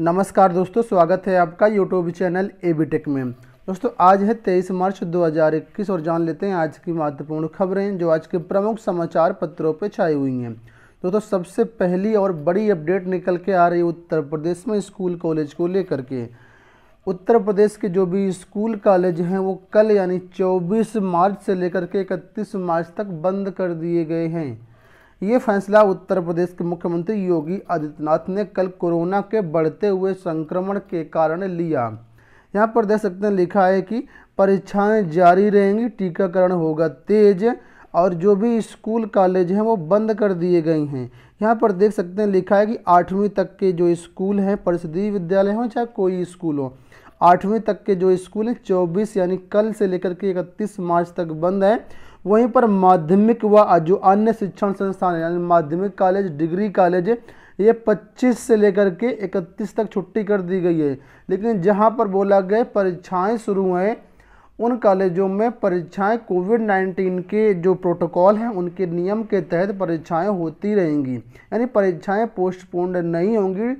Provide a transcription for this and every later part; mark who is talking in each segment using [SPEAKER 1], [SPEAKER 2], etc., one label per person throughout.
[SPEAKER 1] नमस्कार दोस्तों स्वागत है आपका YouTube channel A B tech में दोस्तों आज है 23 मार्च 2021 और जान लेते हैं आज की महत्वपूर्ण खबरें जो आज के प्रमुख समाचार पत्रों पर छाई हुई हैं दोस्तों सबसे पहली और बड़ी अपडेट निकल के आ रही है उत्तर प्रदेश में स्कूल कॉलेज को लेकर के उत्तर प्रदेश के जो भी स्कूल कॉलेज हैं वो कल यानी 24 मार्च से लेकर के 31 मार्च तक बंद कर दिए गए हैं ये फैसला उत्तर प्रदेश के मुख्यमंत्री योगी आदित्यनाथ ने कल कोरोना के बढ़ते हुए संक्रमण के कारण लिया यहाँ पर देख सकते हैं लिखा है कि परीक्षाएं जारी रहेंगी टीकाकरण होगा तेज और जो भी स्कूल कॉलेज हैं वो बंद कर दिए गए हैं यहाँ पर देख सकते हैं लिखा है कि आठवीं तक के जो स्कूल हैं परिषदीय विद्यालय हों चाहे कोई स्कूल हो आठवीं तक के जो स्कूल हैं चौबीस यानी कल से लेकर के इकतीस मार्च तक बंद हैं वहीं पर माध्यमिक व जो अन्य शिक्षण संस्थान यानी माध्यमिक कॉलेज डिग्री कॉलेज ये 25 से लेकर के 31 तक छुट्टी कर दी गई है लेकिन जहां पर बोला गया परीक्षाएं शुरू हैं उन कॉलेजों में परीक्षाएं कोविड 19 के जो प्रोटोकॉल हैं उनके नियम के तहत परीक्षाएं होती रहेंगी यानी परीक्षाएं पोस्टपोन्ड नहीं होंगी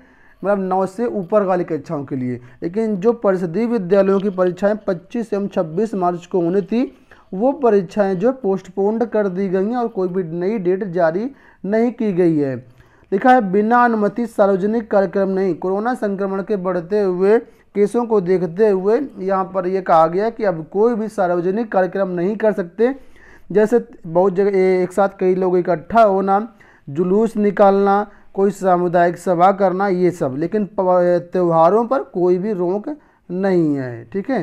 [SPEAKER 1] मतलब नौ से ऊपर वाली कक्षाओं के लिए लेकिन जो परिषदीय विद्यालयों की परीक्षाएं 25 एवं 26 मार्च को होनी थी वो परीक्षाएं जो पोस्टपोन्ड कर दी गई हैं और कोई भी नई डेट जारी नहीं की गई है लिखा है बिना अनुमति सार्वजनिक कार्यक्रम नहीं कोरोना संक्रमण के बढ़ते हुए केसों को देखते हुए यहाँ पर यह कहा गया कि अब कोई भी सार्वजनिक कार्यक्रम नहीं कर सकते जैसे बहुत जगह एक साथ कई लोग इकट्ठा होना जुलूस निकालना कोई सामुदायिक सभा करना ये सब लेकिन त्योहारों पर कोई भी रोक नहीं है ठीक है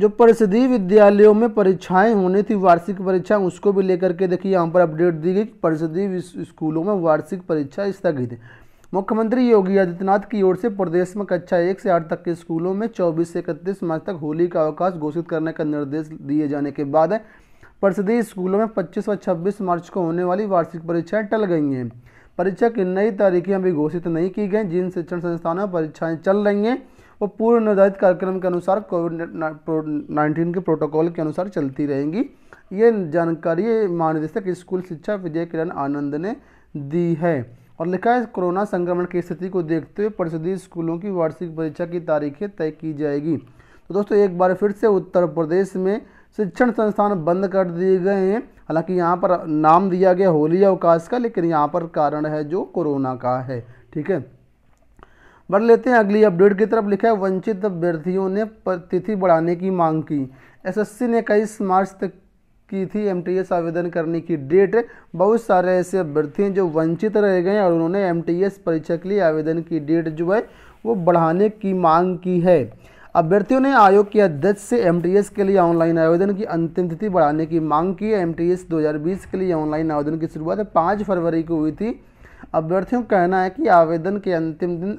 [SPEAKER 1] जो परिषदीय विद्यालयों में परीक्षाएं होनी थी वार्षिक परीक्षा उसको भी लेकर के देखिए यहाँ पर अपडेट दी गई कि परिषदीय स्कूलों में वार्षिक परीक्षा स्थगित है मुख्यमंत्री योगी आदित्यनाथ की ओर से प्रदेश में कक्षा एक से आठ तक के स्कूलों में 24 से इकतीस मार्च तक होली का अवकाश घोषित करने का निर्देश दिए जाने के बाद परिषदीय स्कूलों में पच्चीस व छब्बीस मार्च को होने वाली वार्षिक परीक्षाएं टल गई हैं परीक्षा की नई तारीखें अभी घोषित नहीं की गई जिन शिक्षण संस्थानों में परीक्षाएं चल रही हैं वो पूर्व निर्धारित कार्यक्रम के अनुसार कोविड नाइन्टीन के प्रोटोकॉल के अनुसार चलती रहेंगी ये जानकारी महानिदेशक स्कूल शिक्षा विजय किरण आनंद ने दी है और लिखा है कोरोना संक्रमण की स्थिति को देखते हुए परिषदीय स्कूलों की वार्षिक परीक्षा की तारीखें तय की जाएगी तो दोस्तों एक बार फिर से उत्तर प्रदेश में शिक्षण संस्थान बंद कर दिए गए हैं हालांकि यहाँ पर नाम दिया गया होली अवकाश का लेकिन यहाँ पर कारण है जो कोरोना का है ठीक है बढ़ लेते हैं अगली अपडेट की तरफ लिखा है वंचित अभ्यर्थियों ने तिथि बढ़ाने की मांग की एसएससी ने इक्कीस मार्च तक की थी एमटीएस आवेदन करने की डेट बहुत सारे ऐसे अभ्यर्थी हैं जो वंचित रह गए और उन्होंने एमटीएस परीक्षा के लिए आवेदन की डेट जो है वो बढ़ाने की मांग की है अभ्यर्थियों ने आयोग के अध्यक्ष से एमटीएस के लिए ऑनलाइन आवेदन की अंतिम तिथि बढ़ाने की मांग की है हज़ार बीस के लिए ऑनलाइन आवेदन की शुरुआत पाँच फरवरी को हुई थी अभ्यर्थियों का कहना है कि आवेदन के अंतिम दिन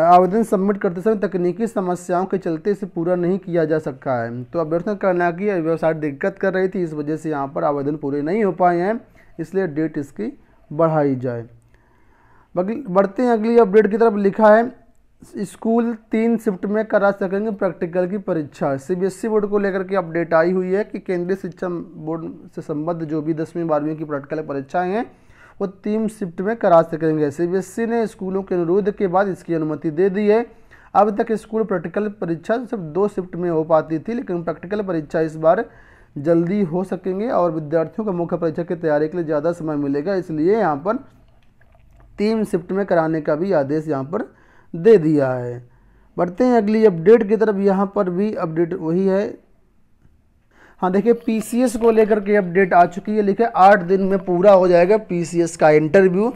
[SPEAKER 1] आवेदन सबमिट करते समय तकनीकी समस्याओं के चलते इसे पूरा नहीं किया जा सका है तो अभ्यर्थन करना की व्यवसाय दिक्कत कर रही थी इस वजह से यहाँ पर आवेदन पूरे नहीं हो पाए हैं इसलिए डेट इसकी बढ़ाई जाए बढ़ते हैं अगली अपडेट की तरफ लिखा है स्कूल तीन शिफ्ट में करा सकेंगे प्रैक्टिकल की परीक्षा सीबीएसई बोर्ड को लेकर के अपडेट आई हुई है कि केंद्रीय शिक्षा बोर्ड से संबद्ध जो भी दसवीं बारहवीं की प्रैक्टिकल परीक्षाएं हैं वो तीन शिफ्ट में करा सकेंगे सी e ने स्कूलों के अनुरोध के बाद इसकी अनुमति दे दी है अब तक स्कूल प्रैक्टिकल परीक्षा सिर्फ दो शिफ्ट में हो पाती थी लेकिन प्रैक्टिकल परीक्षा इस बार जल्दी हो सकेंगे और विद्यार्थियों को मुख्य परीक्षा की तैयारी के लिए ज़्यादा समय मिलेगा इसलिए यहाँ पर तीन शिफ्ट में कराने का भी आदेश यहाँ पर दे दिया है बढ़ते हैं अगली अपडेट की तरफ यहाँ पर भी अपडेट वही है हाँ देखिए पीसीएस को लेकर के अपडेट आ चुकी है लिखे आठ दिन में पूरा हो जाएगा पीसीएस का इंटरव्यू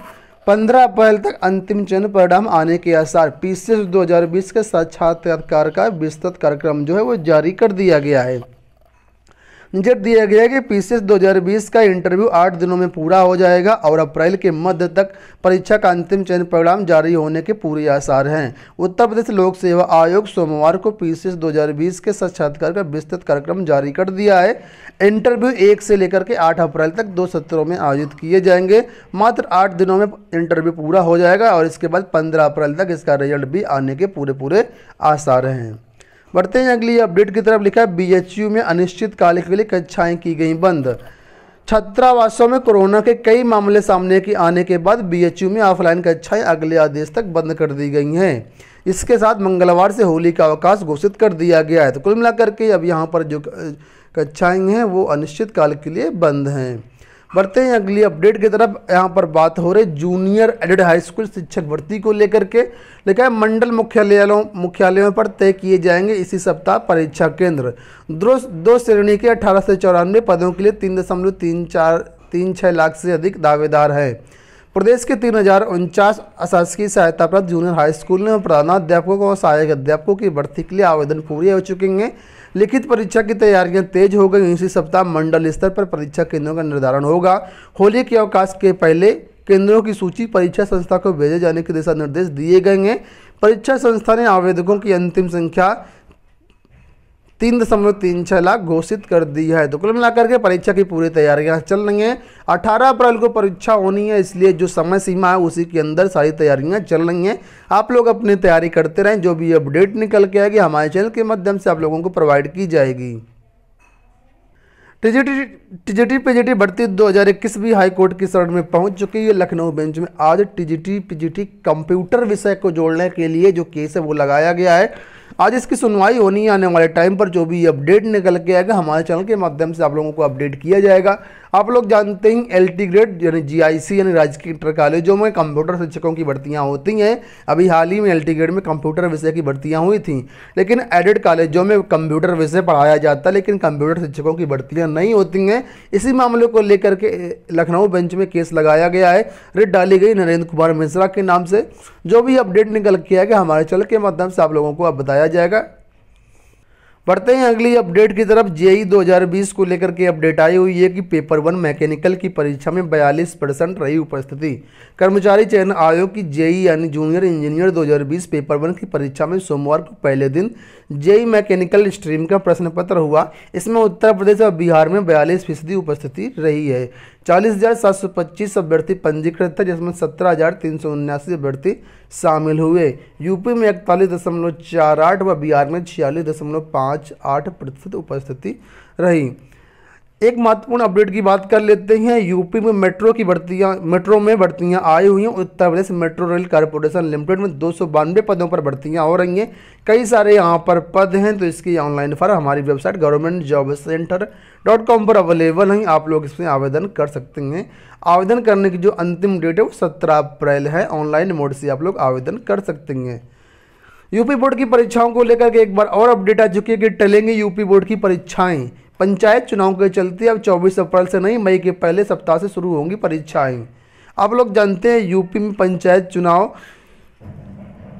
[SPEAKER 1] पंद्रह अप्रैल तक अंतिम चयन परिणाम आने के आसार पीसीएस 2020 के साक्षात्कार का विस्तृत कार्यक्रम जो है वो जारी कर दिया गया है निर्देश दिया गया कि पीसीएस 2020 का इंटरव्यू आठ दिनों में पूरा हो जाएगा और अप्रैल के मध्य तक परीक्षा का अंतिम चयन परिणाम जारी होने के पूरे आसार हैं उत्तर प्रदेश लोक सेवा आयोग सोमवार को पीसीएस 2020 के साक्षात्कार का विस्तृत कार्यक्रम जारी कर दिया है इंटरव्यू एक से लेकर के आठ अप्रैल तक दो सत्रों में आयोजित किए जाएंगे मात्र आठ दिनों में इंटरव्यू पूरा हो जाएगा और इसके बाद पंद्रह अप्रैल तक इसका रिजल्ट भी आने के पूरे पूरे आसार हैं बढ़ते हैं अगली अपडेट की तरफ लिखा है बी में अनिश्चितकाल के लिए कक्षाएं की गई बंद छात्रावासों में कोरोना के कई मामले सामने के आने के बाद बीएचयू में ऑफलाइन कक्षाएं अगले आदेश तक बंद कर दी गई हैं इसके साथ मंगलवार से होली का अवकाश घोषित कर दिया गया है तो कुल मिलाकर के अब यहाँ पर जो कक्षाएँ हैं वो अनिश्चित काल के लिए बंद हैं बढ़ते हैं अगली अपडेट की तरफ यहाँ पर बात हो रही जूनियर एडेड हाई स्कूल शिक्षक भर्ती को लेकर के लिखा है मंडल मुख्यालयों मुख्यालयों पर तय किए जाएंगे इसी सप्ताह परीक्षा केंद्र दो दो श्रेणी के अठारह से चौरानवे पदों के लिए तीन दशमलव तीन चार तीन छः लाख से अधिक दावेदार हैं प्रदेश के तीन हज़ार उनचास अशासकीय सहायता प्राप्त जूनियर हाई स्कूल में प्रधानाध्यापकों और सहायक अध्यापकों की भर्ती के लिए आवेदन पूरे हो चुके हैं लिखित परीक्षा की तैयारियां तेज हो गई इसी सप्ताह मंडल स्तर पर परीक्षा केंद्रों का निर्धारण होगा होली के अवकाश के पहले केंद्रों की सूची परीक्षा संस्था को भेजे जाने के दिशा निर्देश दिए गए हैं परीक्षा संस्था ने आवेदकों की अंतिम संख्या तीन दशमलव तीन छः लाख घोषित कर दी है तो कुल मिलाकर के परीक्षा की पूरी तैयारियां चल रही हैं अठारह अप्रैल को परीक्षा होनी है इसलिए जो समय सीमा है उसी के अंदर सारी तैयारियां चल रही हैं आप लोग अपनी तैयारी करते रहें जो भी अपडेट निकल के आएगी हमारे चैनल के माध्यम से आप लोगों को प्रोवाइड की जाएगी टीजीटी टीजीटी पीजीटी भर्ती 2021 भी हाई कोर्ट की शरण में पहुंच चुकी है लखनऊ बेंच में आज जी टी कंप्यूटर विषय को जोड़ने के लिए जो केस है वो लगाया गया है आज इसकी सुनवाई होनी है आने वाले टाइम पर जो भी अपडेट निकल के आएगा हमारे चैनल के माध्यम से आप लोगों को अपडेट किया जाएगा आप लोग जानते ही एल टी ग्रेड यानी जी यानी राजकीय इंटर कॉलेजों में कंप्यूटर शिक्षकों की भर्तियाँ होती हैं अभी हाल ही में एल टी ग्रेड में कंप्यूटर विषय की भर्तियाँ हुई थी लेकिन एडेड कॉलेजों में कंप्यूटर विषय पढ़ाया जाता है लेकिन कंप्यूटर शिक्षकों की भर्तियाँ नहीं होती हैं इसी मामले को लेकर के लखनऊ बेंच में केस लगाया गया है रिट डाली गई नरेंद्र कुमार मिश्रा के नाम से जो भी अपडेट निकल किया आएगा हमारे चैनल के माध्यम से आप लोगों को अब बताया जाएगा बढ़ते हैं अगली अपडेट की तरफ जेई 2020 को लेकर के अपडेट आई हुई है कि पेपर वन मैकेनिकल की परीक्षा में 42 परसेंट रही उपस्थिति कर्मचारी चयन आयोग की जेई यानी जूनियर इंजीनियर 2020 पेपर वन की परीक्षा में सोमवार को पहले दिन जेई मैकेनिकल स्ट्रीम का प्रश्न पत्र हुआ इसमें उत्तर प्रदेश और बिहार में बयालीस फीसदी उपस्थिति रही है चालीस हज़ार सात सौ पच्चीस अभ्यर्थी पंजीकृत थे जिसमें सत्रह हज़ार तीन सौ उन्यासी अभ्यर्थी शामिल हुए यूपी में इकतालीस दशमलव चार आठ व बिहार में छियालीस दशमलव पाँच आठ प्रतिशत उपस्थिति रही एक महत्वपूर्ण अपडेट की बात कर लेते हैं यूपी में मेट्रो की भर्तियां मेट्रो में भर्तियां आई हुई हैं Uttar Pradesh metro rail corporation limited में दो पदों पर भर्तियां हो रही हैं कई सारे यहां पर पद हैं तो इसकी ऑनलाइन फॉर हमारी website government job centre dot com पर अवेलेबल हैं आप लोग इसमें आवेदन कर सकते हैं आवेदन करने की जो अंतिम डेट है वो सत्रह अप्रैल है ऑनलाइन मोड से आप लोग आवेदन कर सकते हैं यूपी बोर्ड की परीक्षाओं को लेकर के एक बार और अपडेट आ चुकी है कि टलेंगे यूपी बोर्ड की परीक्षाएँ पंचायत चुनाव के चलते अब 24 अप्रैल से नहीं मई के पहले सप्ताह से शुरू होंगी परीक्षाएं आप लोग जानते हैं यूपी में पंचायत चुनाव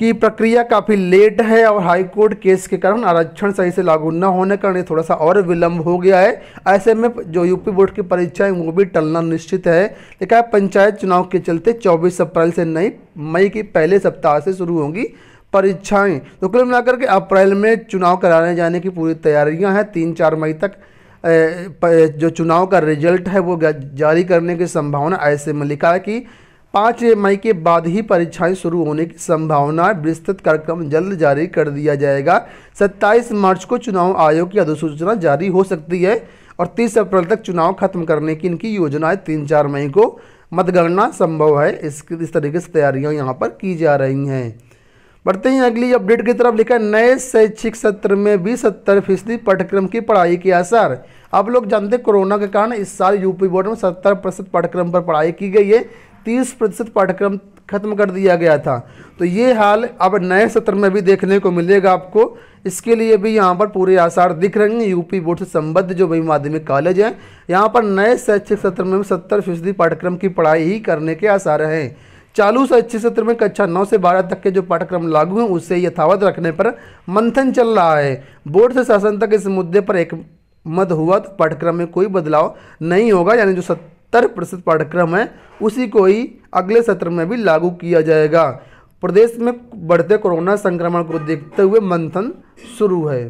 [SPEAKER 1] की प्रक्रिया काफ़ी लेट है और हाईकोर्ट केस के कारण आरक्षण सही से लागू न होने के कारण थोड़ा सा और विलंब हो गया है ऐसे में जो यूपी बोर्ड की परीक्षाएं वो भी टलना निश्चित है लेकिन पंचायत चुनाव के चलते 24 अप्रैल से नहीं मई के पहले सप्ताह से शुरू होंगी परीक्षाएं तो कुल मिलाकर के अप्रैल में चुनाव कराने जाने की पूरी तैयारियां हैं तीन चार मई तक जो चुनाव का रिजल्ट है वो जारी करने की संभावना ऐसे में लिखा है कि पाँच मई के बाद ही परीक्षाएं शुरू होने की संभावना विस्तृत कार्यक्रम जल्द जारी कर दिया जाएगा 27 मार्च को चुनाव आयोग की अधिसूचना जारी हो सकती है और 30 अप्रैल तक चुनाव खत्म करने की इनकी योजना है तीन चार मई को मतगणना संभव है इस इस तरीके से तैयारियां यहां पर की जा रही हैं बढ़ते ही अगली अपडेट की तरफ लिखा नए शैक्षिक सत्र में भी सत्तर फीसदी पाठ्यक्रम की पढ़ाई के असर आप लोग जानते कोरोना के कारण इस साल यूपी बोर्ड में सत्तर प्रतिशत पाठ्यक्रम पर पढ़ाई की गई है तीस प्रतिशत पाठ्यक्रम खत्म कर दिया गया था तो ये हाल अब नए सत्र में भी देखने को मिलेगा आपको इसके लिए भी यहाँ पर पूरे आसार दिख रहे हैं यूपी बोर्ड से संबद्ध जो भी माध्यमिक कॉलेज हैं यहाँ पर नए शैक्षिक सत्र में सत्तर फीसदी पाठ्यक्रम की पढ़ाई ही करने के आसार हैं चालू शैक्षिक सत्र में कक्षा नौ से बारह तक के जो पाठ्यक्रम लागू हैं उससे यथावत रखने पर मंथन चल रहा है बोर्ड से शासन तक इस मुद्दे पर एक मत हुआ तो पाठ्यक्रम में कोई बदलाव नहीं होगा यानी जो सत्तर प्रतिशत पाठ्यक्रम है उसी को ही अगले सत्र में भी लागू किया जाएगा प्रदेश में बढ़ते कोरोना संक्रमण को देखते हुए मंथन शुरू है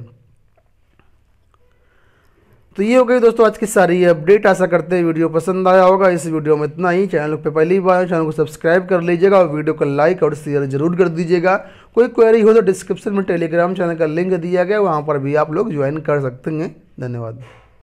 [SPEAKER 1] तो ये हो गई दोस्तों आज की सारी अपडेट आशा करते हैं वीडियो पसंद आया होगा इस वीडियो में इतना ही चैनल पे पहली बार चैनल को सब्सक्राइब कर लीजिएगा और वीडियो को लाइक और शेयर जरूर कर दीजिएगा कोई क्वेरी हो तो डिस्क्रिप्शन में टेलीग्राम चैनल का लिंक दिया गया वहाँ पर भी आप लोग ज्वाइन कर सकते हैं धन्यवाद